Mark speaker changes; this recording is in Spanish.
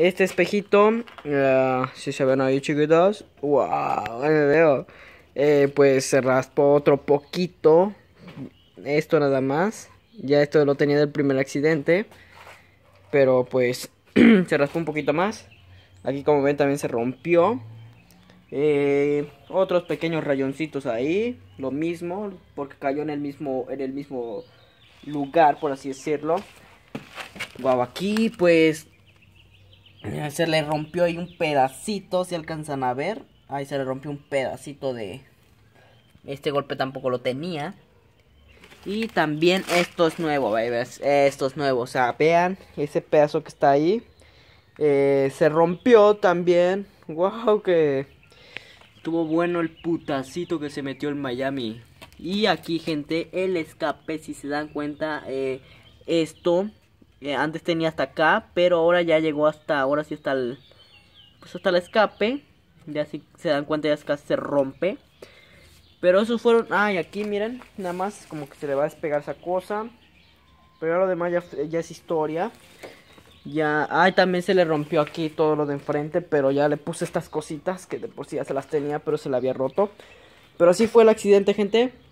Speaker 1: Este espejito, ah, si se ven ahí chiquitos, wow, eh, pues se raspó otro poquito. Esto nada más. Ya esto lo tenía del primer accidente. Pero pues se raspó un poquito más. Aquí como ven también se rompió. Eh, otros pequeños rayoncitos ahí. Lo mismo. Porque cayó en el mismo, en el mismo lugar, por así decirlo. guau aquí pues se le rompió ahí un pedacito, si alcanzan a ver. Ahí se le rompió un pedacito de... Este golpe tampoco lo tenía. Y también esto es nuevo, baby Esto es nuevo. O sea, vean ese pedazo que está ahí. Eh, se rompió también. Wow, que estuvo bueno el putacito que se metió en Miami. Y aquí, gente, el escape, si se dan cuenta, eh, esto eh, antes tenía hasta acá, pero ahora ya llegó hasta, ahora sí está el, pues hasta el escape. Ya si se dan cuenta ya es casi se rompe. Pero esos fueron, ay, aquí miren, nada más como que se le va a despegar esa cosa. Pero lo demás ya, ya es historia. Ya, ay, también se le rompió aquí todo lo de enfrente, pero ya le puse estas cositas que de por sí ya se las tenía, pero se la había roto. Pero así fue el accidente, gente.